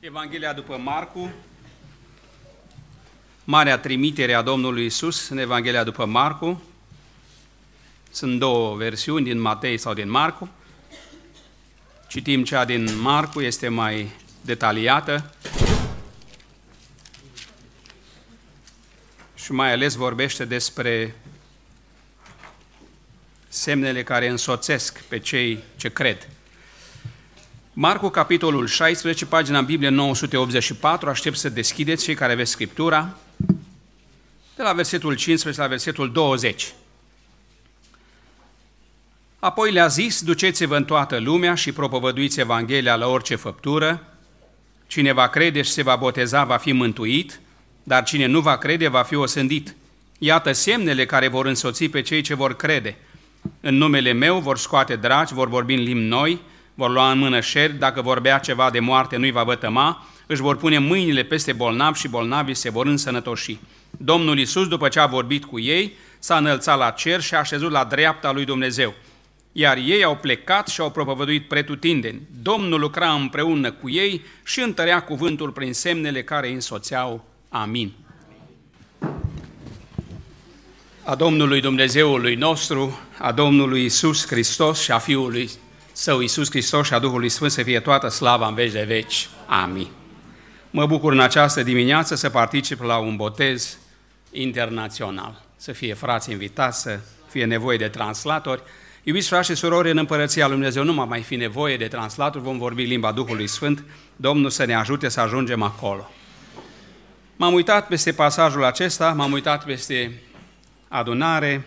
Evanghelia după Marcu, Marea Trimitere a Domnului Isus în Evanghelia după Marcu, sunt două versiuni, din Matei sau din Marcu. Citim cea din Marcu, este mai detaliată și mai ales vorbește despre semnele care însoțesc pe cei ce cred. Marcu, capitolul 16, pagina Biblie 984, aștept să deschideți cei care aveți Scriptura, de la versetul 15 la versetul 20. Apoi le-a zis, duceți-vă în toată lumea și propovăduiți Evanghelia la orice făptură, cine va crede și se va boteza va fi mântuit, dar cine nu va crede va fi osândit. Iată semnele care vor însoți pe cei ce vor crede. În numele meu vor scoate dragi, vor vorbi în limbi noi, vor lua în mână șeri, dacă vorbea ceva de moarte, nu-i va vătăma, își vor pune mâinile peste bolnavi și bolnavii se vor însănătoși. Domnul Isus, după ce a vorbit cu ei, s-a înălțat la cer și a așezut la dreapta lui Dumnezeu. Iar ei au plecat și au propovăduit pretutindeni. Domnul lucra împreună cu ei și întărea cuvântul prin semnele care îi însoțeau. Amin. A Domnului Dumnezeului nostru, a Domnului Isus Hristos și a Fiului său Iisus Hristos și a Duhului Sfânt să fie toată slava în veci de veci. Amin. Mă bucur în această dimineață să particip la un botez internațional. Să fie frați invitați, să fie nevoie de translatori. Iubiți frați și surori, în Împărăția Lui Dumnezeu nu mai, mai fi nevoie de translatori, vom vorbi limba Duhului Sfânt. Domnul să ne ajute să ajungem acolo. M-am uitat peste pasajul acesta, m-am uitat peste adunare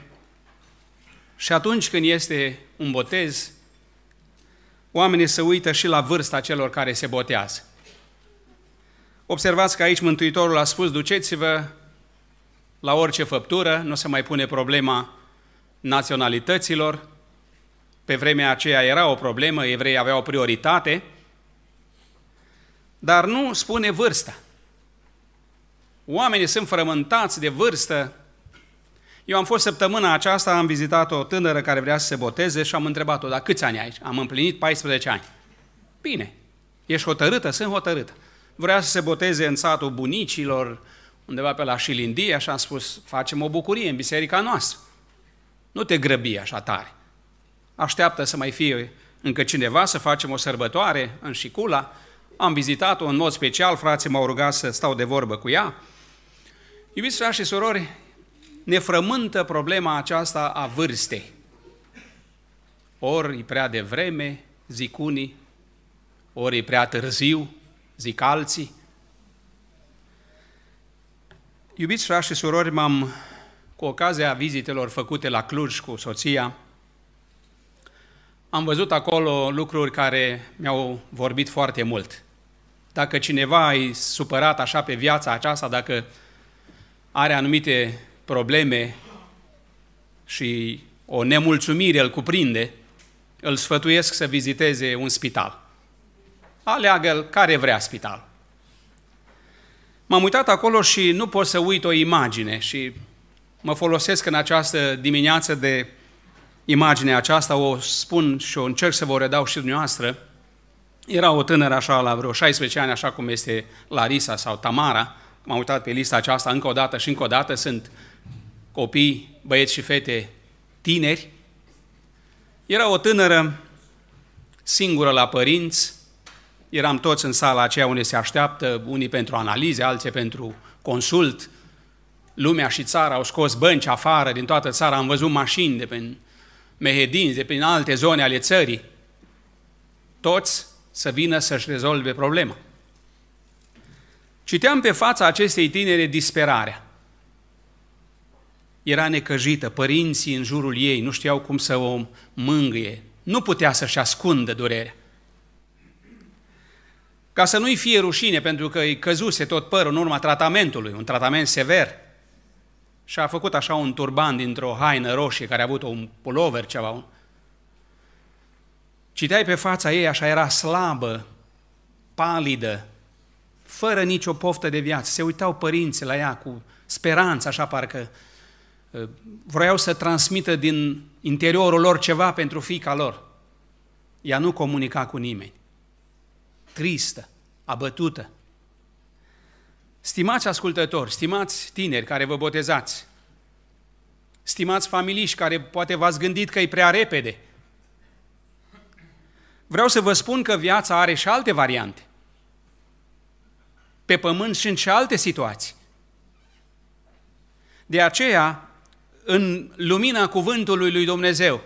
și atunci când este un botez, oamenii se uită și la vârsta celor care se botează. Observați că aici Mântuitorul a spus, duceți-vă la orice făptură, nu se mai pune problema naționalităților, pe vremea aceea era o problemă, evrei aveau prioritate, dar nu spune vârsta. Oamenii sunt frământați de vârstă, eu am fost săptămâna aceasta, am vizitat o tânără care vrea să se boteze și am întrebat-o, dar câți ani ai? Am împlinit 14 ani. Bine, ești hotărâtă? Sunt hotărâtă. Vrea să se boteze în satul bunicilor, undeva pe la Șilindie, așa am spus, facem o bucurie în biserica noastră. Nu te grăbi așa tare. Așteaptă să mai fie încă cineva, să facem o sărbătoare în Șicula. Am vizitat-o în mod special, frații m-au rugat să stau de vorbă cu ea. Iubiți frați și surori, ne frământă problema aceasta a vârstei. Ori e prea devreme, zic unii, ori e prea târziu, zic alții. Iubiți frați și surori, m-am, cu ocazia vizitelor făcute la Cluj cu soția, am văzut acolo lucruri care mi-au vorbit foarte mult. Dacă cineva e supărat așa pe viața aceasta, dacă are anumite probleme și o nemulțumire îl cuprinde, îl sfătuiesc să viziteze un spital. Aleagă-l care vrea spital. M-am uitat acolo și nu pot să uit o imagine și mă folosesc în această dimineață de imaginea aceasta, o spun și o încerc să vă redau și dumneavoastră. Era o tânără așa la vreo 16 ani, așa cum este Larisa sau Tamara. M-am uitat pe lista aceasta încă o dată și încă o dată. Sunt copii, băieți și fete tineri. Era o tânără singură la părinți, eram toți în sala aceea unde se așteaptă, unii pentru analize, alții pentru consult. Lumea și țara au scos bănci afară, din toată țara am văzut mașini de prin Mehedin, de prin alte zone ale țării. Toți să vină să-și rezolve problema. Citeam pe fața acestei tinere disperarea era necăjită, părinții în jurul ei nu știau cum să o mângâie, nu putea să-și ascundă durerea. Ca să nu-i fie rușine, pentru că îi căzuse tot părul în urma tratamentului, un tratament sever, și a făcut așa un turban dintr-o haină roșie, care a avut un pulover, ceva. Citeai pe fața ei, așa era slabă, palidă, fără nicio poftă de viață. Se uitau părinții la ea cu speranță, așa parcă Vroiau să transmită din interiorul lor ceva pentru fica lor. Ea nu comunica cu nimeni. Tristă, abătută. Stimați ascultători, stimați tineri care vă botezați, stimați familiști care poate v-ați gândit că e prea repede, vreau să vă spun că viața are și alte variante. Pe pământ și în și alte situații. De aceea, în lumina cuvântului lui Dumnezeu.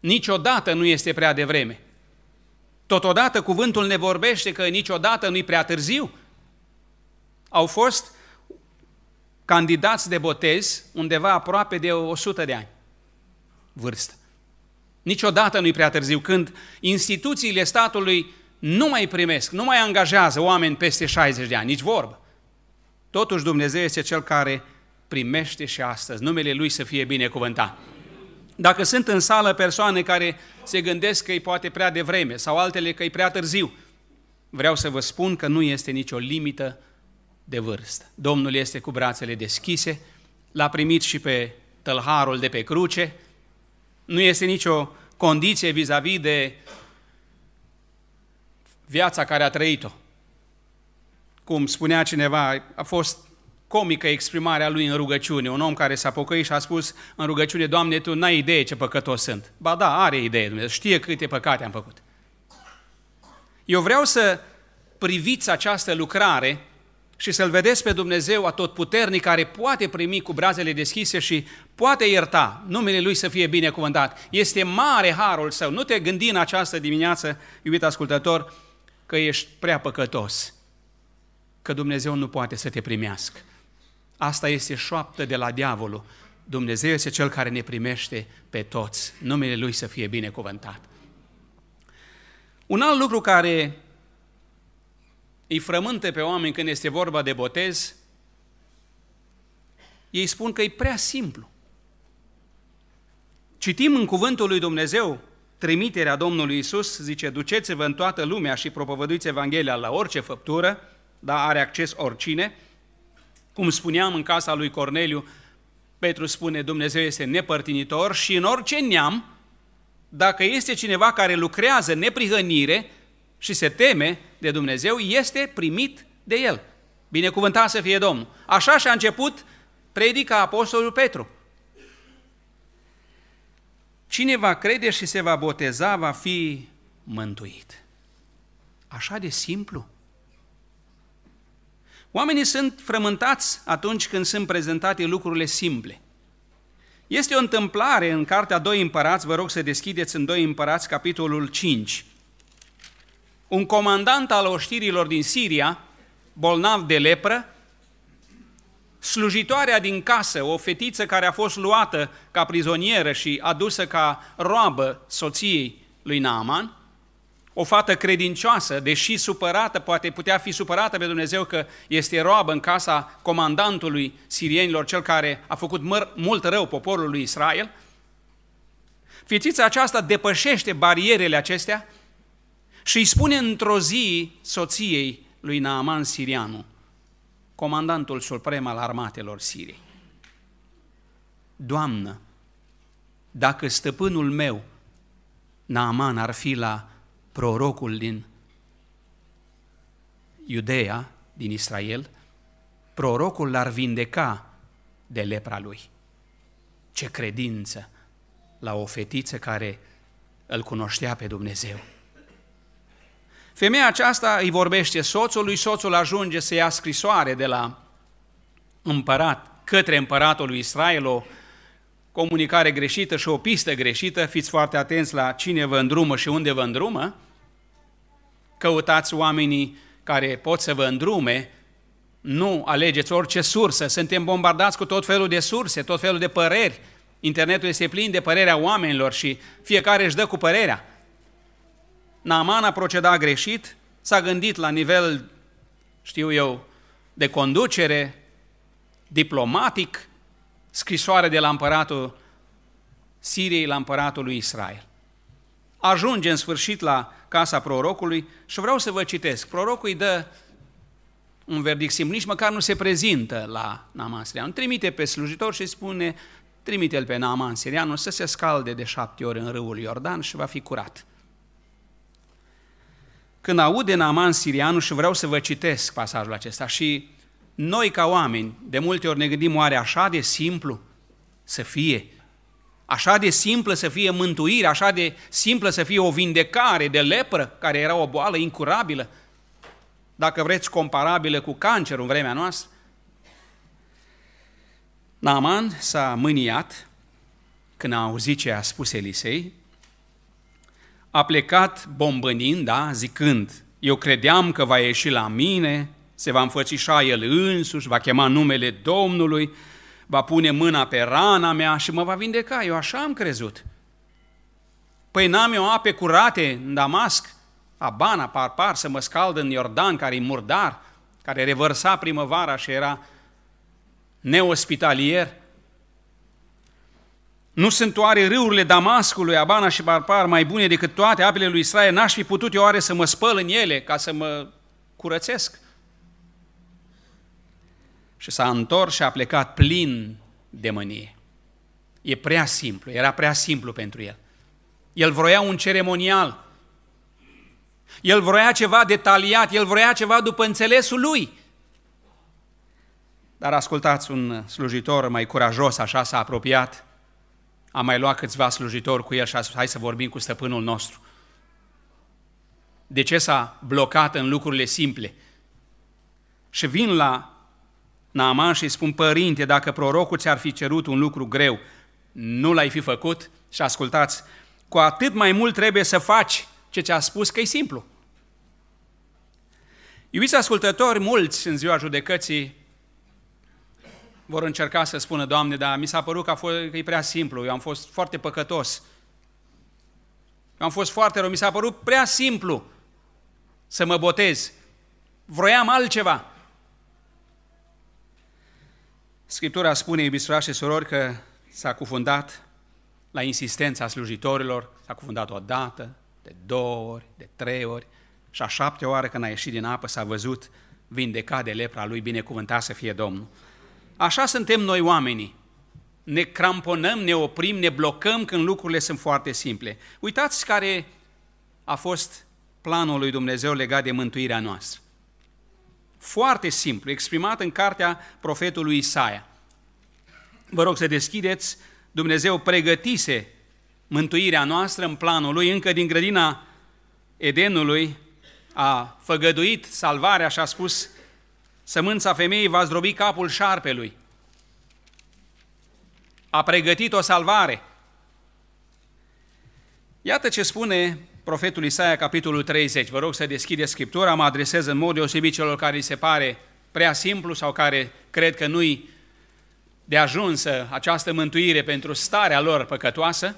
Niciodată nu este prea devreme. Totodată cuvântul ne vorbește că niciodată nu-i prea târziu. Au fost candidați de botez undeva aproape de 100 de ani vârstă. Niciodată nu-i prea târziu când instituțiile statului nu mai primesc, nu mai angajează oameni peste 60 de ani, nici vorbă. Totuși Dumnezeu este Cel care primește și astăzi. Numele Lui să fie binecuvântat. Dacă sunt în sală persoane care se gândesc că e poate prea devreme sau altele că e prea târziu, vreau să vă spun că nu este nicio limită de vârstă. Domnul este cu brațele deschise, l-a primit și pe tălharul de pe cruce, nu este nicio condiție vis-a-vis de viața care a trăit-o. Cum spunea cineva, a fost comică exprimarea lui în rugăciune. Un om care s-a pocăit și a spus în rugăciune, Doamne, Tu n-ai idee ce păcătos sunt. Ba da, are idee Dumnezeu, știe câte păcate am făcut. Eu vreau să priviți această lucrare și să-L vedeți pe Dumnezeu atotputernic care poate primi cu brazele deschise și poate ierta, numele Lui să fie binecuvântat. Este mare harul Său. Nu te gândi în această dimineață, iubit ascultător, că ești prea păcătos, că Dumnezeu nu poate să te primească. Asta este șoaptă de la diavolul. Dumnezeu este Cel care ne primește pe toți. Numele Lui să fie binecuvântat. Un alt lucru care îi frământă pe oameni când este vorba de botez, ei spun că e prea simplu. Citim în cuvântul lui Dumnezeu trimiterea Domnului Isus, zice, duceți-vă în toată lumea și propovăduiți Evanghelia la orice făptură, dar are acces oricine, cum spuneam în casa lui Corneliu, Petru spune Dumnezeu este nepărtinitor și în orice neam, dacă este cineva care lucrează neprihănire și se teme de Dumnezeu, este primit de el. Binecuvântat să fie Domnul. Așa și-a început predica apostolul Petru. Cine va crede și se va boteza, va fi mântuit. Așa de simplu. Oamenii sunt frământați atunci când sunt prezentate lucrurile simple. Este o întâmplare în Cartea doi Împărați, vă rog să deschideți în doi Împărați, capitolul 5. Un comandant al oștirilor din Siria, bolnav de lepră, slujitoarea din casă, o fetiță care a fost luată ca prizonieră și adusă ca roabă soției lui Naaman, o fată credincioasă, deși supărată, poate putea fi supărată pe Dumnezeu că este roabă în casa comandantului sirienilor, cel care a făcut măr- mult rău poporului Israel. Fetița aceasta depășește barierele acestea și îi spune într-o zi soției lui Naaman Sirianu, comandantul suprem al armatelor Siriei. Doamnă, dacă stăpânul meu, Naaman, ar fi la prorocul din Iudeea, din Israel, prorocul l-ar vindeca de lepra lui. Ce credință la o fetiță care îl cunoștea pe Dumnezeu. Femeia aceasta îi vorbește soțului, soțul ajunge să ia scrisoare de la împărat către împăratul lui Israel, o comunicare greșită și o pistă greșită, fiți foarte atenți la cine vă îndrumă și unde vă îndrumă, căutați oamenii care pot să vă îndrume, nu alegeți orice sursă, suntem bombardați cu tot felul de surse, tot felul de păreri, internetul este plin de părerea oamenilor și fiecare își dă cu părerea. Naaman a procedat greșit, s-a gândit la nivel, știu eu, de conducere, diplomatic, scrisoare de la împăratul Siriei la împăratul lui Israel. Ajunge în sfârșit la casa prorocului și vreau să vă citesc. Prorocul îi dă un verdict simplu, nici măcar nu se prezintă la Naaman Sirian. Trimite pe slujitor și spune, trimite-l pe Naaman Sirianul să se scalde de șapte ori în râul Iordan și va fi curat. Când aude Naaman Sirianul și vreau să vă citesc pasajul acesta și noi, ca oameni, de multe ori ne gândim oare așa de simplu să fie, așa de simplă să fie mântuire, așa de simplă să fie o vindecare de lepră, care era o boală incurabilă, dacă vreți, comparabilă cu cancerul în vremea noastră. Naaman s-a mâniat când a auzit ce a spus Elisei, a plecat bombănind, da, zicând, eu credeam că va ieși la mine se va înfățișa el însuși, va chema numele Domnului, va pune mâna pe rana mea și mă va vindeca. Eu așa am crezut. Păi n-am eu ape curate în Damasc, Abana, Parpar, să mă scald în Iordan, care e murdar, care revărsa primăvara și era neospitalier. Nu sunt oare râurile Damascului, Abana și Parpar mai bune decât toate apele lui Israel? N-aș fi putut eu oare să mă spăl în ele ca să mă curățesc? și s-a întors și a plecat plin de mânie. E prea simplu, era prea simplu pentru el. El vroia un ceremonial, el vroia ceva detaliat, el vroia ceva după înțelesul lui. Dar ascultați, un slujitor mai curajos așa s-a apropiat, a mai luat câțiva slujitori cu el și a spus, hai să vorbim cu stăpânul nostru. De ce s-a blocat în lucrurile simple? Și vin la Naaman și spun, părinte, dacă prorocul ți-ar fi cerut un lucru greu, nu l-ai fi făcut? Și ascultați, cu atât mai mult trebuie să faci ce ți-a spus că e simplu. Iubiți ascultători, mulți în ziua judecății vor încerca să spună, Doamne, dar mi s-a părut că, a fost, că e prea simplu, eu am fost foarte păcătos, eu am fost foarte rău, mi s-a părut prea simplu să mă botez, vroiam altceva. Scriptura spune, iubiți frate și sorori, că s-a cufundat la insistența slujitorilor, s-a cufundat o dată, de două ori, de trei ori și a șapte oară când a ieșit din apă s-a văzut vindecat de lepra lui, binecuvântat să fie Domnul. Așa suntem noi oamenii. Ne cramponăm, ne oprim, ne blocăm când lucrurile sunt foarte simple. Uitați care a fost planul lui Dumnezeu legat de mântuirea noastră foarte simplu, exprimat în cartea profetului Isaia. Vă rog să deschideți, Dumnezeu pregătise mântuirea noastră în planul Lui, încă din grădina Edenului a făgăduit salvarea și a spus sămânța femeii va zdrobi capul șarpelui. A pregătit o salvare. Iată ce spune profetul Isaia, capitolul 30. Vă rog să deschideți Scriptura, mă adresez în mod deosebit celor care îi se pare prea simplu sau care cred că nu-i de ajunsă această mântuire pentru starea lor păcătoasă.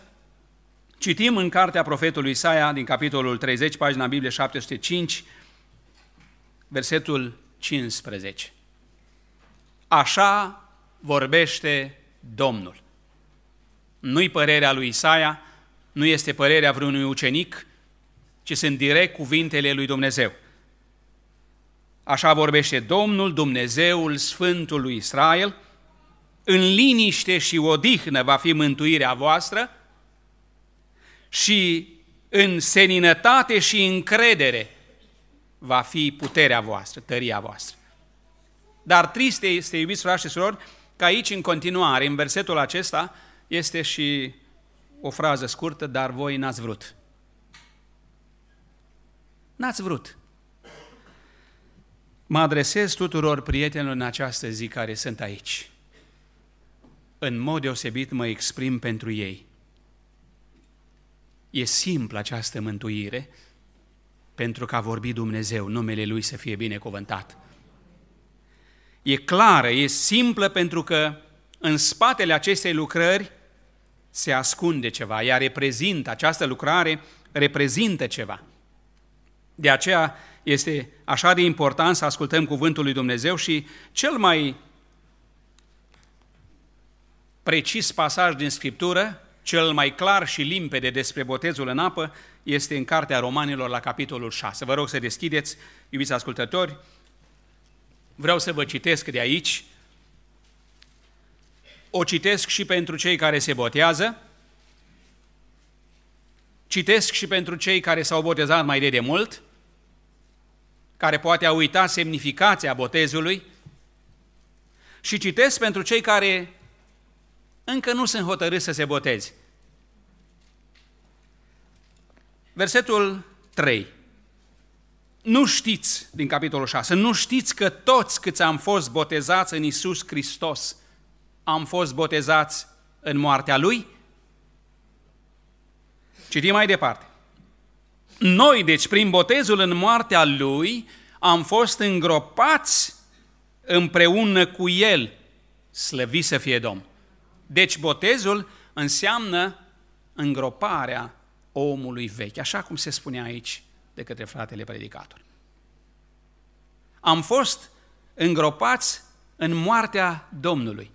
Citim în cartea profetului Isaia, din capitolul 30, pagina Biblie 705, versetul 15. Așa vorbește Domnul. Nu-i părerea lui Isaia, nu este părerea vreunui ucenic, ci sunt direct cuvintele lui Dumnezeu. Așa vorbește Domnul, Dumnezeul Sfântului Israel, în liniște și odihnă va fi mântuirea voastră și în seninătate și încredere va fi puterea voastră, tăria voastră. Dar triste este, iubiți frate și surori, că aici, în continuare, în versetul acesta, este și o frază scurtă, dar voi n-ați vrut. N-ați vrut. Mă adresez tuturor prietenilor în această zi care sunt aici. În mod deosebit mă exprim pentru ei. E simplă această mântuire pentru că a vorbit Dumnezeu, numele Lui să fie binecuvântat. E clară, e simplă pentru că în spatele acestei lucrări se ascunde ceva, ea reprezintă, această lucrare reprezintă ceva – de aceea este așa de important să ascultăm cuvântul lui Dumnezeu și cel mai precis pasaj din Scriptură, cel mai clar și limpede despre botezul în apă, este în Cartea Romanilor la capitolul 6. Vă rog să deschideți, iubiți ascultători, vreau să vă citesc de aici, o citesc și pentru cei care se botează, Citesc și pentru cei care s-au botezat mai de mult, care poate au uitat semnificația botezului, și citesc pentru cei care încă nu sunt hotărâți să se boteze. Versetul 3. Nu știți, din capitolul 6, nu știți că toți câți am fost botezați în Isus Hristos, am fost botezați în moartea Lui? Citim mai departe. Noi, deci, prin botezul în moartea Lui, am fost îngropați împreună cu El, Slăvi să fie Domn. Deci botezul înseamnă îngroparea omului vechi, așa cum se spune aici de către fratele predicator. Am fost îngropați în moartea Domnului.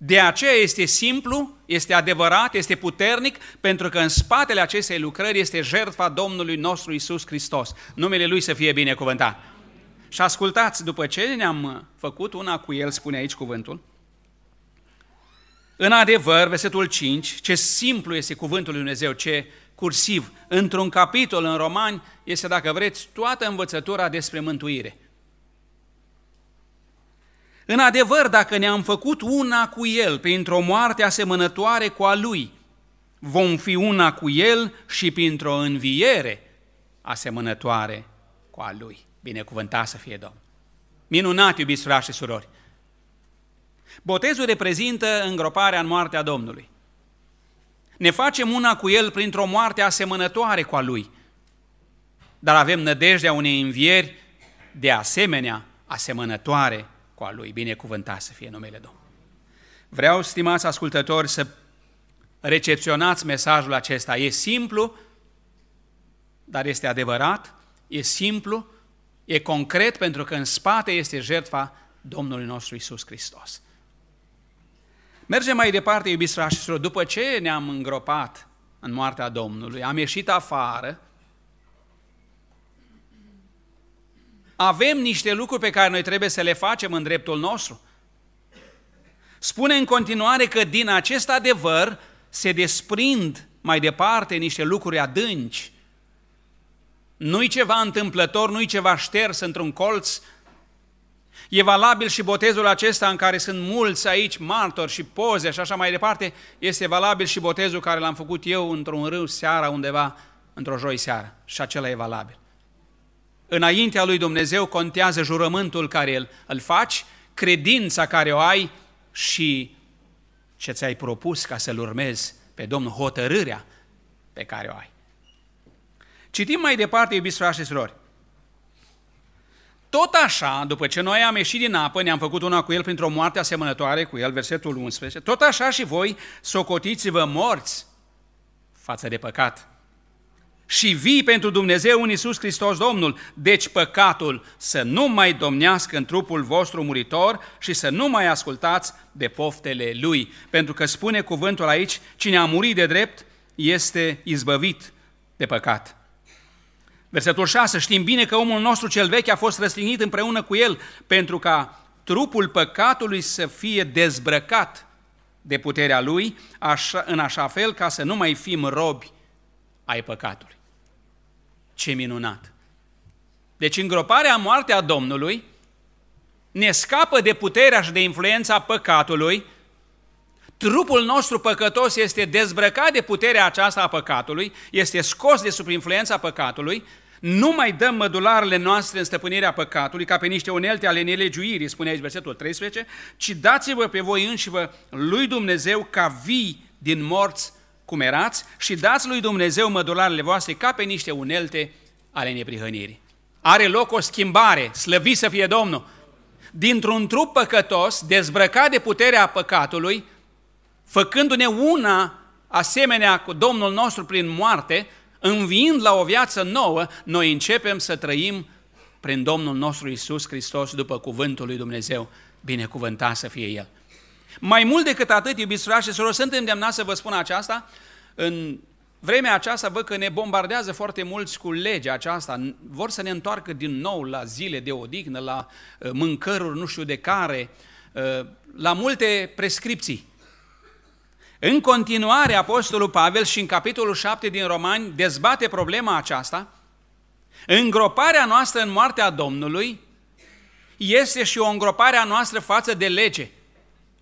De aceea este simplu, este adevărat, este puternic, pentru că în spatele acestei lucrări este jertfa Domnului nostru Isus Hristos. Numele Lui să fie binecuvântat. Și ascultați, după ce ne-am făcut una cu El, spune aici cuvântul, în adevăr, versetul 5, ce simplu este cuvântul lui Dumnezeu, ce cursiv, într-un capitol în Romani, este, dacă vreți, toată învățătura despre mântuire. În adevăr, dacă ne-am făcut una cu El printr-o moarte asemănătoare cu a Lui, vom fi una cu El și printr-o înviere asemănătoare cu a Lui. Binecuvântat să fie Domn! Minunat, iubiți frați și surori! Botezul reprezintă îngroparea în moartea Domnului. Ne facem una cu El printr-o moarte asemănătoare cu a Lui, dar avem nădejdea unei învieri de asemenea asemănătoare cu a Lui. Binecuvântat să fie numele Domnului. Vreau, stimați ascultători, să recepționați mesajul acesta. E simplu, dar este adevărat, e simplu, e concret, pentru că în spate este jertfa Domnului nostru Isus Hristos. Mergem mai departe, iubiți frați și după ce ne-am îngropat în moartea Domnului, am ieșit afară, Avem niște lucruri pe care noi trebuie să le facem în dreptul nostru. Spune în continuare că din acest adevăr se desprind mai departe niște lucruri adânci. Nu-i ceva întâmplător, nu-i ceva șters într-un colț. E valabil și botezul acesta în care sunt mulți aici martori și poze și așa mai departe, este valabil și botezul care l-am făcut eu într-un râu seara undeva, într-o joi seara. Și acela e valabil. Înaintea lui Dumnezeu contează jurământul care îl, îl faci, credința care o ai și ce ți-ai propus ca să-L urmezi pe Domnul, hotărârea pe care o ai. Citim mai departe, iubiți frate și surori. Tot așa, după ce noi am ieșit din apă, ne-am făcut una cu el printr-o moarte asemănătoare cu el, versetul 11, tot așa și voi socotiți-vă morți față de păcat, și vii pentru Dumnezeu în Iisus Hristos Domnul. Deci păcatul să nu mai domnească în trupul vostru muritor și să nu mai ascultați de poftele lui. Pentru că spune cuvântul aici, cine a murit de drept este izbăvit de păcat. Versetul 6, știm bine că omul nostru cel vechi a fost răstignit împreună cu el pentru ca trupul păcatului să fie dezbrăcat de puterea lui, așa, în așa fel ca să nu mai fim robi ai păcatului. Ce minunat! Deci îngroparea, moartea Domnului ne scapă de puterea și de influența păcatului, trupul nostru păcătos este dezbrăcat de puterea aceasta a păcatului, este scos de sub influența păcatului, nu mai dăm mădularele noastre în stăpânirea păcatului ca pe niște unelte ale nelegiuirii, spune aici versetul 13, ci dați-vă pe voi înși vă lui Dumnezeu ca vii din morți cum erați și dați lui Dumnezeu mădularele voastre ca pe niște unelte ale neprihănirii. Are loc o schimbare, slăvi să fie Domnul, dintr-un trup păcătos, dezbrăcat de puterea păcatului, făcându-ne una asemenea cu Domnul nostru prin moarte, înviind la o viață nouă, noi începem să trăim prin Domnul nostru Isus Hristos după cuvântul lui Dumnezeu. Binecuvântat să fie El. Mai mult decât atât, iubiți frate și soror, sunt îndemnat să vă spun aceasta, în vremea aceasta văd că ne bombardează foarte mulți cu legea aceasta, vor să ne întoarcă din nou la zile de odihnă, la uh, mâncăruri nu știu de care, uh, la multe prescripții. În continuare, Apostolul Pavel și în capitolul 7 din Romani dezbate problema aceasta, îngroparea noastră în moartea Domnului este și o îngropare a noastră față de lege –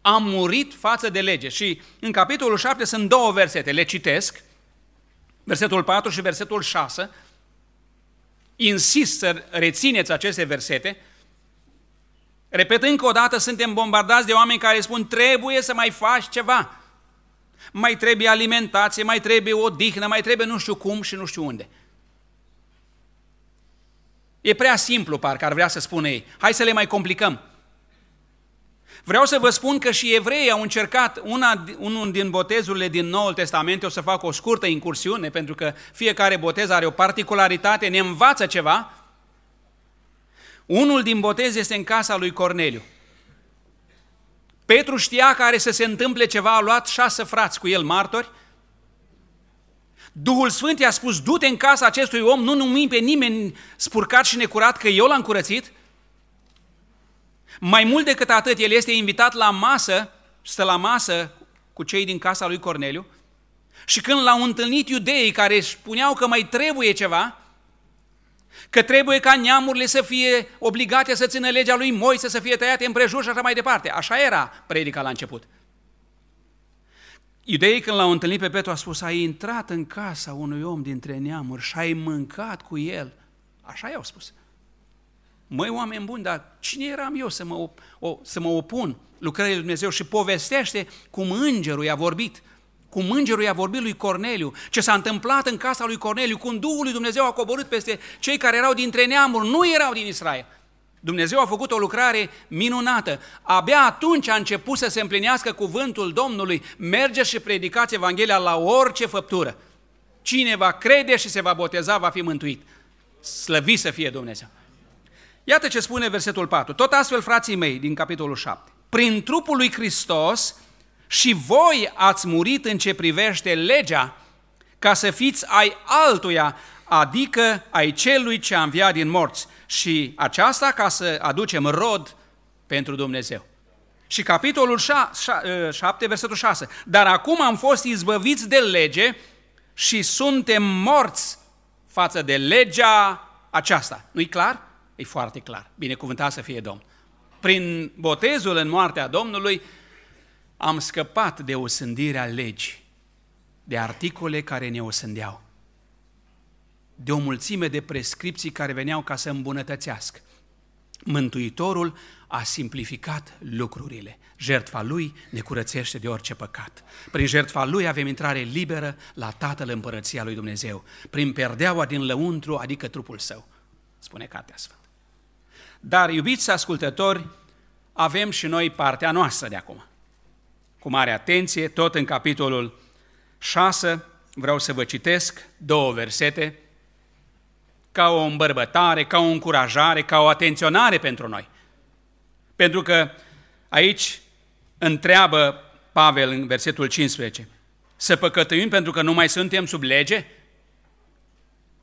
a murit față de lege. Și în capitolul 7 sunt două versete, le citesc, versetul 4 și versetul 6. Insist să rețineți aceste versete. Repet încă o dată, suntem bombardați de oameni care spun trebuie să mai faci ceva. Mai trebuie alimentație, mai trebuie odihnă, mai trebuie nu știu cum și nu știu unde. E prea simplu, parcă ar vrea să spună ei. Hai să le mai complicăm. Vreau să vă spun că și evreii au încercat una, unul din botezurile din Noul Testament, o să fac o scurtă incursiune, pentru că fiecare botez are o particularitate, ne învață ceva. Unul din botez este în casa lui Corneliu. Petru știa că are să se întâmple ceva, a luat șase frați cu el martori, Duhul Sfânt i-a spus, du-te în casa acestui om, nu numi pe nimeni spurcat și necurat, că eu l-am curățit, mai mult decât atât, el este invitat la masă, stă la masă cu cei din casa lui Corneliu, și când l-au întâlnit iudeii care spuneau că mai trebuie ceva, că trebuie ca neamurile să fie obligate să țină legea lui Moise, să fie tăiate împrejur și așa mai departe. Așa era predica la început. Iudeii când l-au întâlnit pe Petru a spus, ai intrat în casa unui om dintre neamuri și ai mâncat cu el. Așa i-au spus. Măi, oameni buni, dar cine eram eu să mă, o, să mă opun lucrării lui Dumnezeu? Și povestește cum îngerul i-a vorbit, cum îngerul i-a vorbit lui Corneliu, ce s-a întâmplat în casa lui Corneliu, cum Duhul lui Dumnezeu a coborât peste cei care erau dintre neamuri, nu erau din Israel. Dumnezeu a făcut o lucrare minunată. Abia atunci a început să se împlinească cuvântul Domnului. Merge și predicați Evanghelia la orice făptură. Cine va crede și se va boteza va fi mântuit. Slăvi să fie Dumnezeu! Iată ce spune versetul 4. Tot astfel, frații mei, din capitolul 7. Prin trupul lui Hristos și voi ați murit în ce privește legea, ca să fiți ai altuia, adică ai celui ce a înviat din morți. Și aceasta ca să aducem rod pentru Dumnezeu. Și capitolul 7, ă, versetul 6. Dar acum am fost izbăviți de lege și suntem morți față de legea aceasta. Nu-i clar? E foarte clar. Binecuvântat să fie Domn. Prin botezul în moartea Domnului am scăpat de osândirea legii, de articole care ne osândeau, de o mulțime de prescripții care veneau ca să îmbunătățească. Mântuitorul a simplificat lucrurile. Jertfa lui ne curățește de orice păcat. Prin jertfa lui avem intrare liberă la Tatăl Împărăția lui Dumnezeu, prin perdeaua din lăuntru, adică trupul său, spune Cartea Sfântă. Dar, iubiți ascultători, avem și noi partea noastră de acum. Cu mare atenție, tot în capitolul 6, vreau să vă citesc două versete, ca o îmbărbătare, ca o încurajare, ca o atenționare pentru noi. Pentru că aici întreabă Pavel în versetul 15, să păcătuim pentru că nu mai suntem sub lege?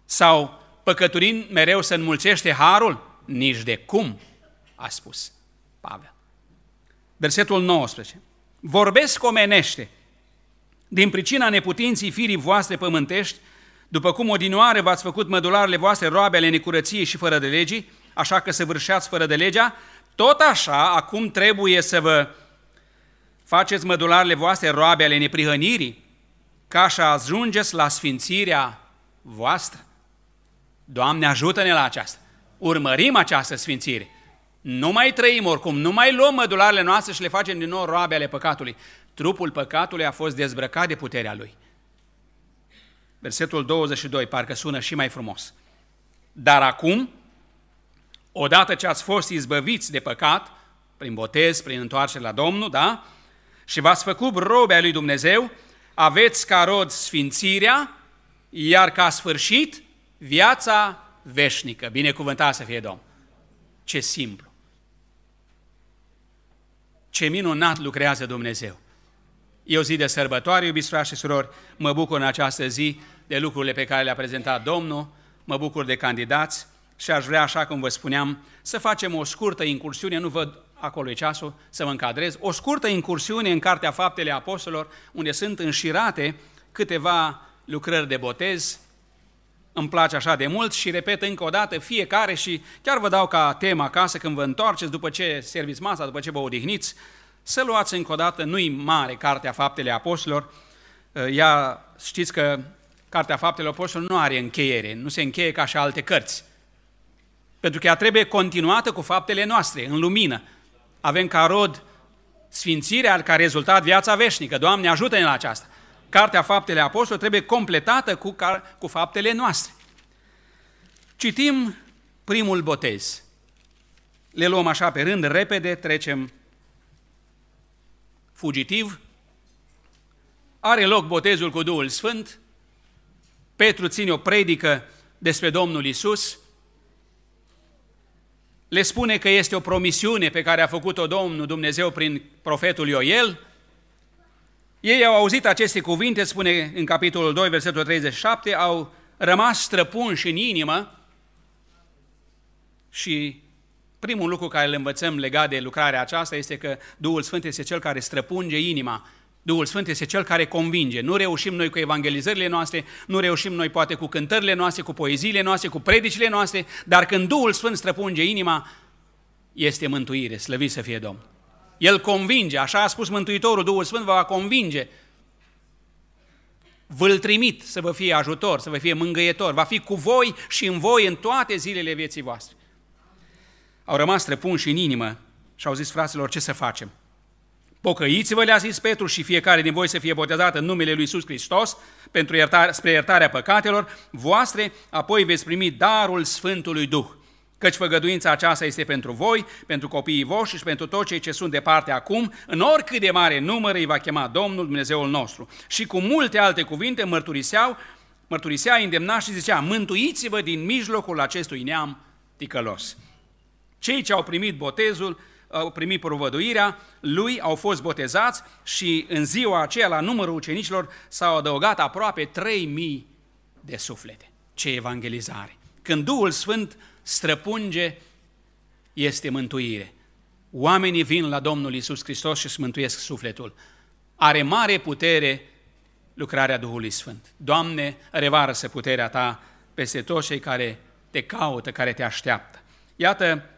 Sau păcăturim mereu să înmulțește harul? nici de cum, a spus Pavel. Versetul 19. Vorbesc omenește, din pricina neputinții firii voastre pământești, după cum odinoare v-ați făcut mădularele voastre roabe ale necurăției și fără de legii, așa că să vârșeați fără de legea, tot așa acum trebuie să vă faceți mădularele voastre roabe ale neprihănirii, ca să ajungeți la sfințirea voastră. Doamne, ajută-ne la aceasta! urmărim această sfințire. Nu mai trăim oricum, nu mai luăm mădularele noastre și le facem din nou roabe ale păcatului. Trupul păcatului a fost dezbrăcat de puterea lui. Versetul 22 parcă sună și mai frumos. Dar acum, odată ce ați fost izbăviți de păcat, prin botez, prin întoarcere la Domnul, da? Și v-ați făcut robe lui Dumnezeu, aveți ca rod sfințirea, iar ca sfârșit viața veșnică. Binecuvântat să fie Domn! Ce simplu! Ce minunat lucrează Dumnezeu! E o zi de sărbătoare, iubiți frați și surori, mă bucur în această zi de lucrurile pe care le-a prezentat Domnul, mă bucur de candidați și aș vrea, așa cum vă spuneam, să facem o scurtă incursiune, nu văd acolo e ceasul, să mă încadrez, o scurtă incursiune în Cartea Faptele Apostolilor, unde sunt înșirate câteva lucrări de botez, îmi place așa de mult și repet încă o dată fiecare și chiar vă dau ca temă acasă când vă întoarceți după ce serviți masa, după ce vă odihniți, să luați încă o dată, nu-i mare Cartea Faptele Apostolilor, eh, ea știți că Cartea Faptelor Apostolilor nu are încheiere, nu se încheie ca și alte cărți, pentru că ea trebuie continuată cu faptele noastre, în lumină. Avem ca rod sfințirea ca rezultat viața veșnică. Doamne, ajută-ne la aceasta! Cartea Faptele Apostolilor trebuie completată cu, cu faptele noastre. Citim primul botez. Le luăm așa pe rând, repede, trecem fugitiv. Are loc botezul cu Duhul Sfânt. Petru ține o predică despre Domnul Isus. Le spune că este o promisiune pe care a făcut-o Domnul Dumnezeu prin profetul Ioel, ei au auzit aceste cuvinte, spune în capitolul 2, versetul 37, au rămas străpunși în inimă și primul lucru care îl învățăm legat de lucrarea aceasta este că Duhul Sfânt este cel care străpunge inima Duhul Sfânt este cel care convinge. Nu reușim noi cu evangelizările noastre, nu reușim noi poate cu cântările noastre, cu poeziile noastre, cu predicile noastre, dar când Duhul Sfânt străpunge inima, este mântuire, slăvit să fie Domnul. El convinge, așa a spus Mântuitorul, Duhul Sfânt vă va convinge. Vă-l trimit să vă fie ajutor, să vă fie mângâietor, va fi cu voi și în voi în toate zilele vieții voastre. Au rămas trăpunși în inimă și au zis fraților, ce să facem? Pocăiți-vă, le-a zis Petru, și fiecare din voi să fie botezat în numele Lui Iisus Hristos pentru iertare, spre iertarea păcatelor voastre, apoi veți primi darul Sfântului Duh căci făgăduința aceasta este pentru voi, pentru copiii voștri și pentru toți cei ce sunt departe acum, în oricât de mare număr îi va chema Domnul Dumnezeul nostru. Și cu multe alte cuvinte mărturiseau, mărturisea, îndemna și zicea, mântuiți-vă din mijlocul acestui neam ticălos. Cei ce au primit botezul, au primit provăduirea, lui au fost botezați și în ziua aceea, la numărul ucenicilor, s-au adăugat aproape 3.000 de suflete. Ce evangelizare! când Duhul Sfânt străpunge, este mântuire. Oamenii vin la Domnul Isus Hristos și își mântuiesc sufletul. Are mare putere lucrarea Duhului Sfânt. Doamne, revarsă puterea Ta peste toți cei care te caută, care te așteaptă. Iată,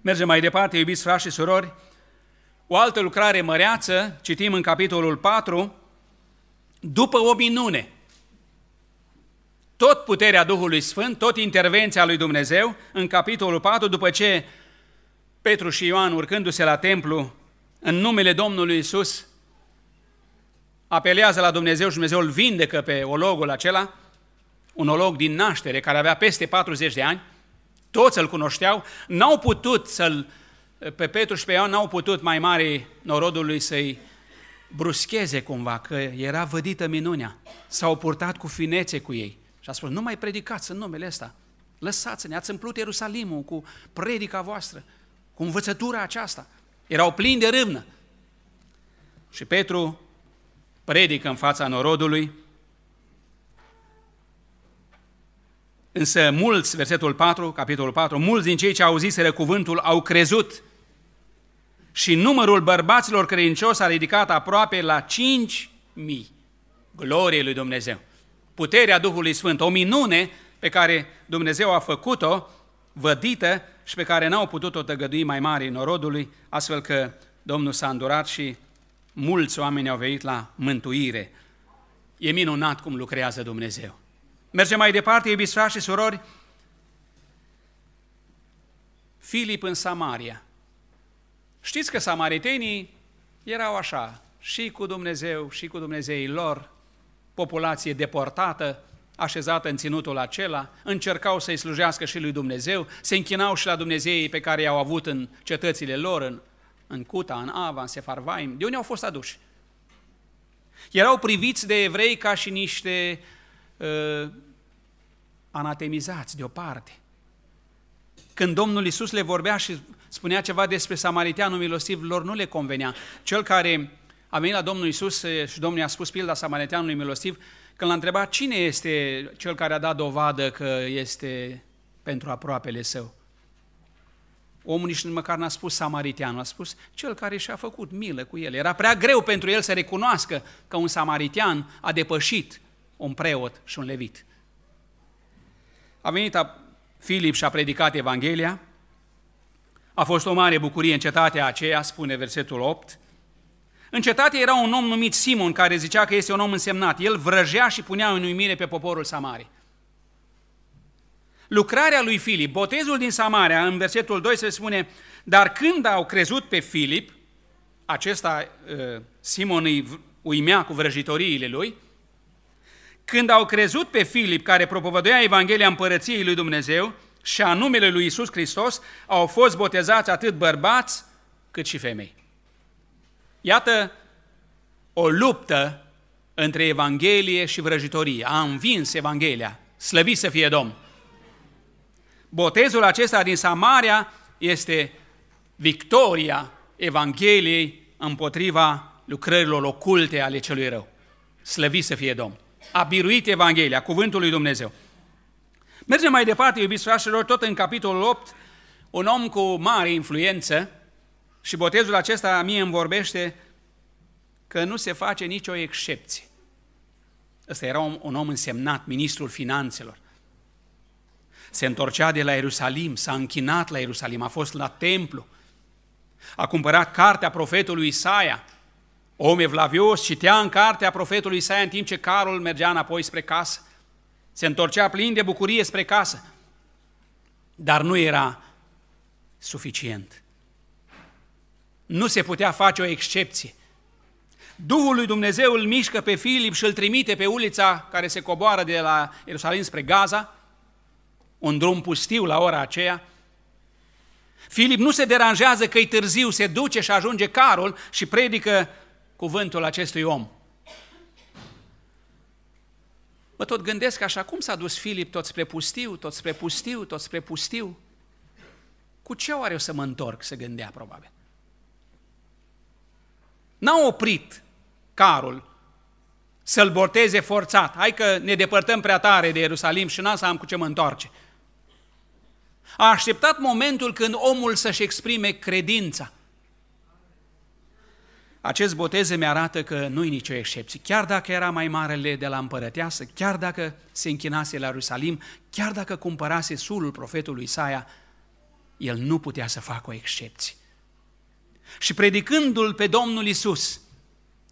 mergem mai departe, iubiți frați și surori, o altă lucrare măreață, citim în capitolul 4, după o minune – tot puterea Duhului Sfânt, tot intervenția lui Dumnezeu, în capitolul 4, după ce Petru și Ioan, urcându-se la templu, în numele Domnului Isus, apelează la Dumnezeu și Dumnezeu îl vindecă pe ologul acela, un olog din naștere, care avea peste 40 de ani, toți îl cunoșteau, n-au putut să-l, pe Petru și pe Ioan n-au putut mai mari norodului să-i bruscheze cumva, că era vădită minunea. S-au purtat cu finețe cu ei. Și a spus, nu mai predicați în numele ăsta. Lăsați-ne, ați împlut Ierusalimul cu predica voastră, cu învățătura aceasta. Erau plini de râmnă. Și Petru predică în fața norodului, însă mulți, versetul 4, capitolul 4, mulți din cei ce au zisere cuvântul au crezut și numărul bărbaților credincioși s-a ridicat aproape la 5.000. Glorie lui Dumnezeu! puterea Duhului Sfânt, o minune pe care Dumnezeu a făcut-o, vădită și pe care n-au putut-o tăgădui mai mari norodului, astfel că Domnul s-a îndurat și mulți oameni au venit la mântuire. E minunat cum lucrează Dumnezeu. Mergem mai departe, iubiți frați și surori, Filip în Samaria. Știți că samaritenii erau așa, și cu Dumnezeu, și cu Dumnezeii lor, populație deportată, așezată în ținutul acela, încercau să-i slujească și lui Dumnezeu, se închinau și la Dumnezeii pe care i-au avut în cetățile lor, în, în Cuta, în Ava, în Sefarvaim, de unde au fost aduși. Erau priviți de evrei ca și niște uh, anatemizați deoparte. Când Domnul Isus le vorbea și spunea ceva despre samariteanul milosiv, lor nu le convenea. Cel care a venit la Domnul Isus și Domnul i-a spus pilda samaritanului milostiv, când l-a întrebat cine este cel care a dat dovadă că este pentru aproapele său. Omul nici măcar n-a spus samaritanul, a spus cel care și-a făcut milă cu el. Era prea greu pentru el să recunoască că un samaritian a depășit un preot și un levit. A venit a Filip și a predicat Evanghelia, a fost o mare bucurie în cetatea aceea, spune versetul 8, în cetate era un om numit Simon, care zicea că este un om însemnat. El vrăjea și punea în uimire pe poporul Samarii. Lucrarea lui Filip, botezul din Samaria, în versetul 2 se spune, dar când au crezut pe Filip, acesta uh, Simon îi uimea cu vrăjitoriile lui, când au crezut pe Filip, care propovăduia Evanghelia Împărăției lui Dumnezeu și a numele lui Isus Hristos, au fost botezați atât bărbați cât și femei. Iată o luptă între Evanghelie și vrăjitorie. A învins Evanghelia. Slăvit să fie Domn! Botezul acesta din Samaria este victoria Evangheliei împotriva lucrărilor oculte ale celui rău. Slăvit să fie Domn! A biruit Evanghelia, cuvântul lui Dumnezeu. Mergem mai departe, iubiți frașilor, tot în capitolul 8, un om cu mare influență, și botezul acesta mie îmi vorbește că nu se face nicio excepție. Ăsta era un, un om însemnat, ministrul finanțelor. Se întorcea de la Ierusalim, s-a închinat la Ierusalim, a fost la templu, a cumpărat cartea profetului Isaia. Om evlavios citea în cartea profetului Isaia în timp ce carul mergea înapoi spre casă. Se întorcea plin de bucurie spre casă. Dar nu era suficient. Nu se putea face o excepție. Duhul lui Dumnezeu îl mișcă pe Filip și îl trimite pe ulița care se coboară de la Ierusalim spre Gaza, un drum pustiu la ora aceea. Filip nu se deranjează că-i târziu, se duce și ajunge carul și predică cuvântul acestui om. Mă tot gândesc așa, cum s-a dus Filip tot spre pustiu, tot spre pustiu, tot spre pustiu? Cu ce oare o să mă întorc, se gândea probabil. N-a oprit Carol să-l borteze forțat. Hai că ne depărtăm prea tare de Ierusalim și n-am să am cu ce mă întoarce. A așteptat momentul când omul să-și exprime credința. Acest botez îmi arată că nu-i nicio excepție. Chiar dacă era mai marele de la împărăteasă, chiar dacă se închinase la Ierusalim, chiar dacă cumpărase sulul profetului Isaia, el nu putea să facă o excepție și predicându-L pe Domnul Isus,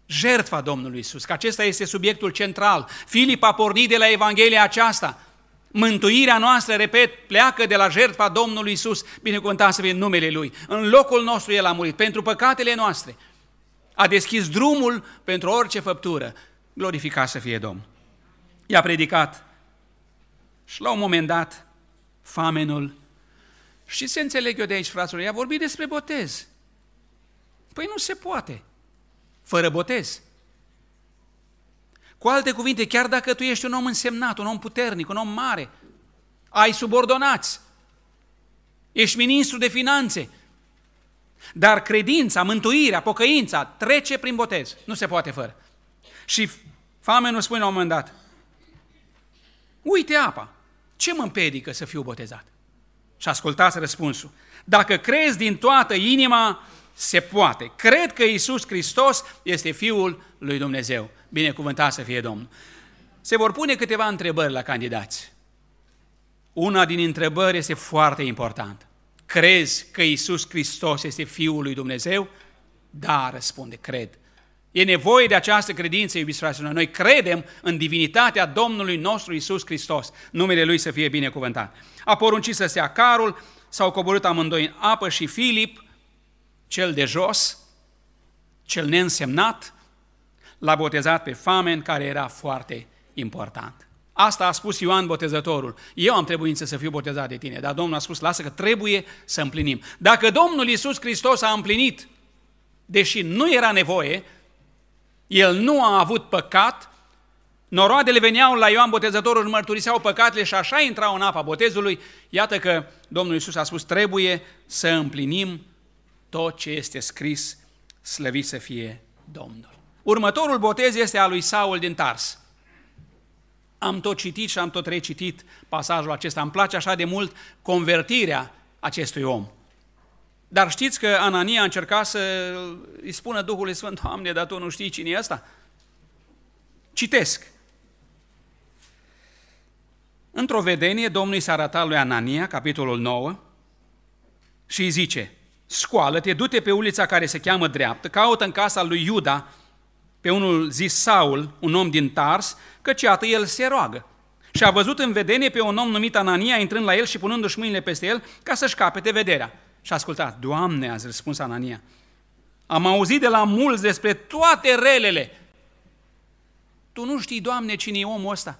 jertfa Domnului Isus, că acesta este subiectul central. Filip a pornit de la Evanghelia aceasta. Mântuirea noastră, repet, pleacă de la jertfa Domnului Iisus, binecuvântat să fie numele Lui. În locul nostru El a murit, pentru păcatele noastre. A deschis drumul pentru orice făptură. Glorificat să fie Domn. I-a predicat și la un moment dat, famenul, și se înțeleg eu de aici, fraților, i-a vorbit despre botez. Păi nu se poate, fără botez. Cu alte cuvinte, chiar dacă tu ești un om însemnat, un om puternic, un om mare, ai subordonați, ești ministru de finanțe, dar credința, mântuirea, pocăința trece prin botez. Nu se poate fără. Și famenul spune la un moment dat, uite apa, ce mă împiedică să fiu botezat? Și ascultați răspunsul. Dacă crezi din toată inima, se poate. Cred că Isus Hristos este Fiul lui Dumnezeu. Binecuvântat să fie Domnul. Se vor pune câteva întrebări la candidați. Una din întrebări este foarte importantă. Crezi că Isus Hristos este Fiul lui Dumnezeu? Da, răspunde, cred. E nevoie de această credință, iubiți frate, Noi credem în divinitatea Domnului nostru Isus Hristos. Numele Lui să fie binecuvântat. A poruncit să se carul, s-au coborât amândoi în apă și Filip, cel de jos, cel neînsemnat, l-a botezat pe famen, care era foarte important. Asta a spus Ioan Botezătorul. Eu am trebuit să fiu botezat de tine, dar Domnul a spus, lasă că trebuie să împlinim. Dacă Domnul Iisus Hristos a împlinit, deși nu era nevoie, el nu a avut păcat, noroadele veneau la Ioan Botezătorul, mărturiseau păcatele și așa intrau în apa botezului, iată că Domnul Iisus a spus, trebuie să împlinim tot ce este scris, slăvit să fie Domnul. Următorul botez este al lui Saul din Tars. Am tot citit și am tot recitit pasajul acesta. Îmi place așa de mult convertirea acestui om. Dar știți că Anania încercat să îi spună Duhului Sfânt, Doamne, dar tu nu știi cine e asta? Citesc. Într-o vedenie, Domnul i s-a arătat lui Anania, capitolul 9, și îi zice, scoală-te, du-te pe ulița care se cheamă dreaptă, caută în casa lui Iuda pe unul zis Saul, un om din Tars, căci iată el se roagă. Și a văzut în vedenie pe un om numit Anania intrând la el și punându-și mâinile peste el ca să-și capete vederea. Și a ascultat, Doamne, a răspuns Anania, am auzit de la mulți despre toate relele. Tu nu știi, Doamne, cine e omul ăsta?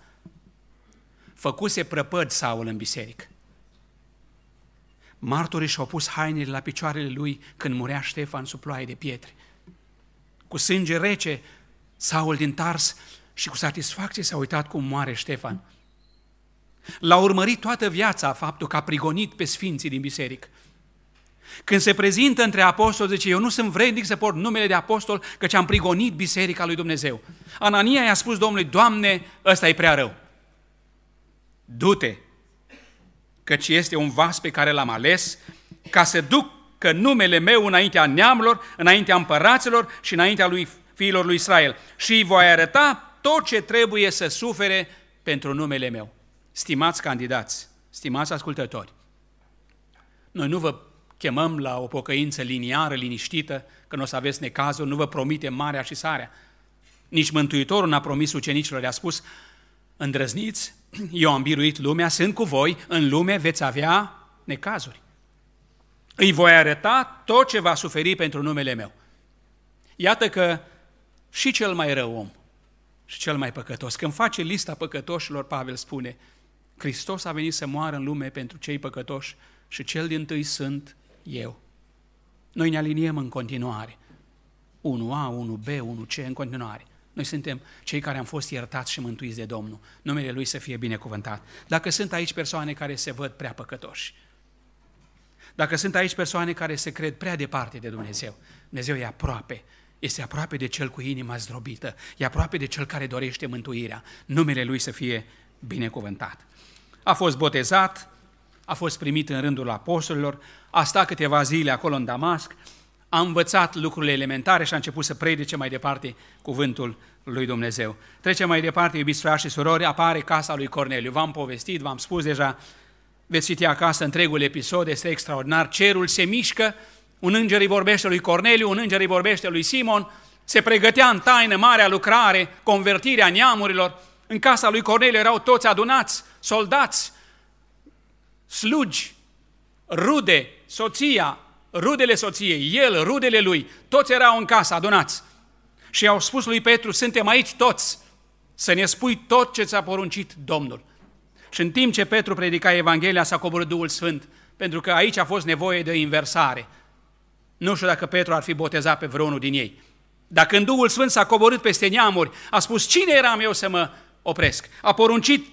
Făcuse prăpăd Saul în biserică. Martorii și-au pus hainele la picioarele lui când murea Ștefan sub ploaie de pietre. Cu sânge rece, Saul din Tars și cu satisfacție s-a uitat cum moare Ștefan. L-a urmărit toată viața faptul că a prigonit pe sfinții din biserică. Când se prezintă între apostoli, zice, eu nu sunt vrednic să port numele de apostol, căci am prigonit biserica lui Dumnezeu. Anania i-a spus Domnului, Doamne, ăsta e prea rău. Du-te căci este un vas pe care l-am ales, ca să duc că numele meu înaintea neamurilor, înaintea împăraților și înaintea lui fiilor lui Israel. Și îi voi arăta tot ce trebuie să sufere pentru numele meu. Stimați candidați, stimați ascultători, noi nu vă chemăm la o pocăință liniară, liniștită, că nu o să aveți necazuri, nu vă promite marea și sarea. Nici Mântuitorul n-a promis ucenicilor, le-a spus, îndrăzniți eu am biruit lumea, sunt cu voi, în lume veți avea necazuri. Îi voi arăta tot ce va suferi pentru numele meu. Iată că și cel mai rău om, și cel mai păcătos, când face lista păcătoșilor, Pavel spune, Hristos a venit să moară în lume pentru cei păcătoși și cel din tâi sunt eu. Noi ne aliniem în continuare. 1A, 1B, 1C, în continuare. Noi suntem cei care am fost iertați și mântuiți de Domnul. Numele Lui să fie binecuvântat. Dacă sunt aici persoane care se văd prea păcătoși, dacă sunt aici persoane care se cred prea departe de Dumnezeu, Dumnezeu e aproape, este aproape de cel cu inima zdrobită, e aproape de cel care dorește mântuirea. Numele Lui să fie binecuvântat. A fost botezat, a fost primit în rândul apostolilor, a stat câteva zile acolo în Damasc, a învățat lucrurile elementare și a început să predice mai departe cuvântul lui Dumnezeu. Trecem mai departe, iubiți frați și surori, apare casa lui Corneliu. V-am povestit, v-am spus deja, veți citi acasă întregul episod, este extraordinar, cerul se mișcă, un înger îi vorbește lui Corneliu, un înger îi vorbește lui Simon, se pregătea în taină marea lucrare, convertirea neamurilor, în casa lui Corneliu erau toți adunați, soldați, slugi, rude, soția, rudele soției, el, rudele lui, toți erau în casă adunați. Și au spus lui Petru, suntem aici toți, să ne spui tot ce ți-a poruncit Domnul. Și în timp ce Petru predica Evanghelia, s-a coborât Duhul Sfânt, pentru că aici a fost nevoie de inversare. Nu știu dacă Petru ar fi botezat pe vreunul din ei. Dacă când Duhul Sfânt s-a coborât peste neamuri, a spus, cine eram eu să mă opresc? A poruncit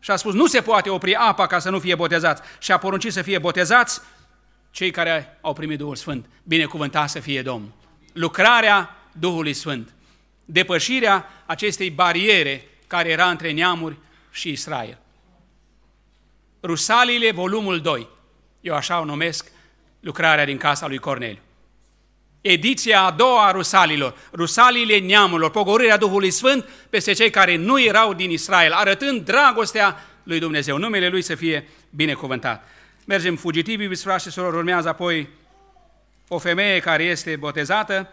și a spus, nu se poate opri apa ca să nu fie botezați. Și a poruncit să fie botezați cei care au primit Duhul Sfânt. Binecuvântat să fie Domnul! Lucrarea Duhului Sfânt, depășirea acestei bariere care era între neamuri și Israel. Rusalile, volumul 2, eu așa o numesc, lucrarea din casa lui Corneliu. Ediția a doua a rusalilor, rusalile neamurilor, pogorârea Duhului Sfânt peste cei care nu erau din Israel, arătând dragostea lui Dumnezeu. Numele Lui să fie binecuvântat. Mergem fugitivi, iubiți frați și soror, urmează apoi o femeie care este botezată,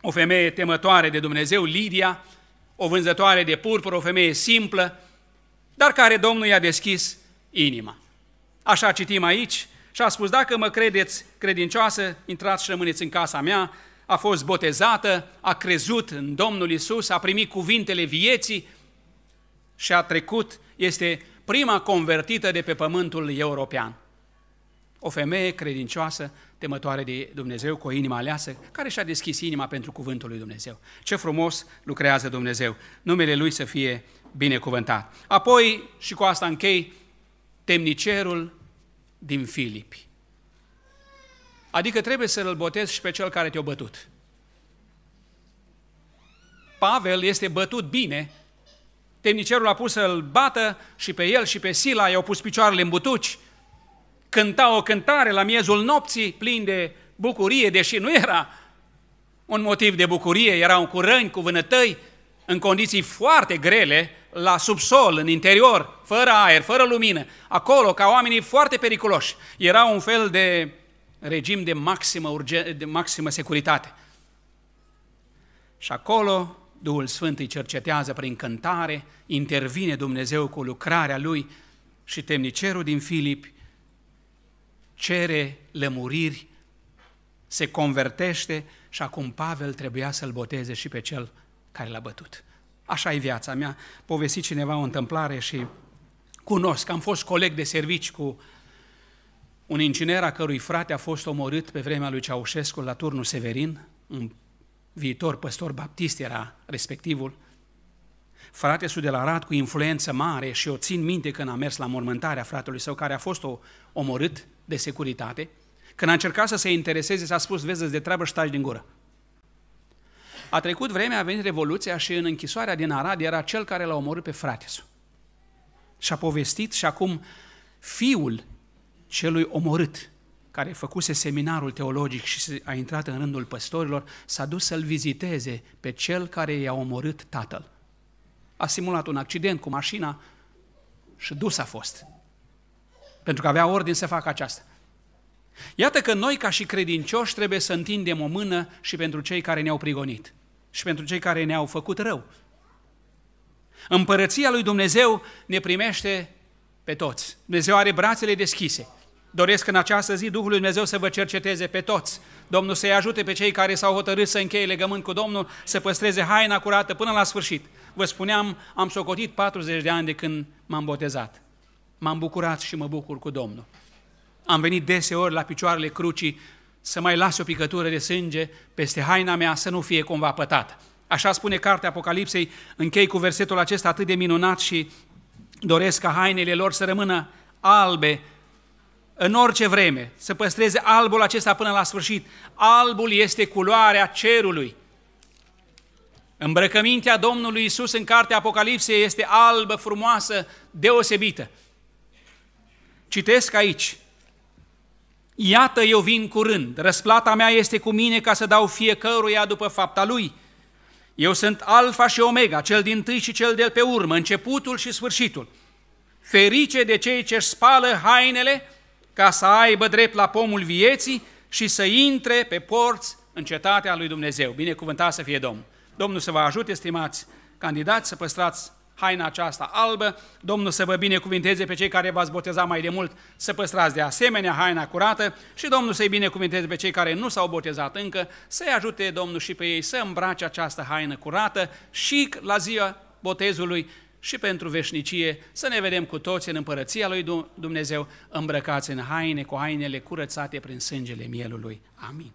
o femeie temătoare de Dumnezeu, Lidia, o vânzătoare de purpură, o femeie simplă, dar care Domnul i-a deschis inima. Așa citim aici și a spus, dacă mă credeți credincioasă, intrați și rămâneți în casa mea, a fost botezată, a crezut în Domnul Isus, a primit cuvintele vieții și a trecut, este prima convertită de pe pământul european o femeie credincioasă, temătoare de Dumnezeu, cu o inimă aleasă, care și-a deschis inima pentru cuvântul lui Dumnezeu. Ce frumos lucrează Dumnezeu! Numele Lui să fie binecuvântat. Apoi, și cu asta închei, temnicerul din Filipi. Adică trebuie să-l botezi și pe cel care te-a bătut. Pavel este bătut bine, temnicerul a pus să-l bată și pe el și pe Sila, i-au pus picioarele în butuci, cânta o cântare la miezul nopții, plin de bucurie, deși nu era un motiv de bucurie, erau cu răni, cu vânătăi, în condiții foarte grele, la subsol, în interior, fără aer, fără lumină, acolo, ca oamenii foarte periculoși. Era un fel de regim de maximă, urge- de maximă securitate. Și acolo Duhul Sfânt îi cercetează prin cântare, intervine Dumnezeu cu lucrarea Lui și temnicerul din Filip cere lămuriri, se convertește și acum Pavel trebuia să-l boteze și pe cel care l-a bătut. Așa e viața mea. Povesti cineva o întâmplare și cunosc. Am fost coleg de servici cu un inginer a cărui frate a fost omorât pe vremea lui Ceaușescu la turnul Severin, un viitor păstor baptist era respectivul, Frate de la Arad cu influență mare și o țin minte când a mers la mormântarea fratelui său care a fost o, omorât de securitate, când a încercat să se intereseze, s-a spus, vezi, de treabă și taci din gură. A trecut vremea, a venit Revoluția și în închisoarea din Arad era cel care l-a omorât pe fratesul. Și-a povestit și acum fiul celui omorât, care făcuse seminarul teologic și a intrat în rândul păstorilor, s-a dus să-l viziteze pe cel care i-a omorât tatăl a simulat un accident cu mașina și dus a fost. Pentru că avea ordin să facă aceasta. Iată că noi, ca și credincioși, trebuie să întindem o mână și pentru cei care ne-au prigonit și pentru cei care ne-au făcut rău. Împărăția lui Dumnezeu ne primește pe toți. Dumnezeu are brațele deschise. Doresc în această zi Duhul Lui Dumnezeu să vă cerceteze pe toți. Domnul să-i ajute pe cei care s-au hotărât să încheie legământ cu Domnul, să păstreze haina curată până la sfârșit. Vă spuneam, am socotit 40 de ani de când m-am botezat. M-am bucurat și mă bucur cu Domnul. Am venit deseori la picioarele crucii să mai las o picătură de sânge peste haina mea să nu fie cumva pătată. Așa spune cartea Apocalipsei, închei cu versetul acesta atât de minunat și doresc ca hainele lor să rămână albe în orice vreme, să păstreze albul acesta până la sfârșit. Albul este culoarea cerului. Îmbrăcămintea Domnului Isus în cartea Apocalipsei este albă, frumoasă, deosebită. Citesc aici. Iată eu vin curând, răsplata mea este cu mine ca să dau fiecăruia după fapta lui. Eu sunt alfa și omega, cel din tâi și cel de pe urmă, începutul și sfârșitul. Ferice de cei ce-și spală hainele, ca să aibă drept la pomul vieții și să intre pe porți în cetatea lui Dumnezeu. Binecuvântat să fie Domnul! Domnul să vă ajute, stimați candidați, să păstrați haina aceasta albă, Domnul să vă binecuvinteze pe cei care v-ați botezat mai demult, mult să păstrați de asemenea haina curată și Domnul să-i binecuvinteze pe cei care nu s-au botezat încă, să-i ajute Domnul și pe ei să îmbrace această haină curată și la ziua botezului și pentru veșnicie, să ne vedem cu toți în împărăția lui Dumnezeu, îmbrăcați în haine cu hainele curățate prin sângele mielului. Amin.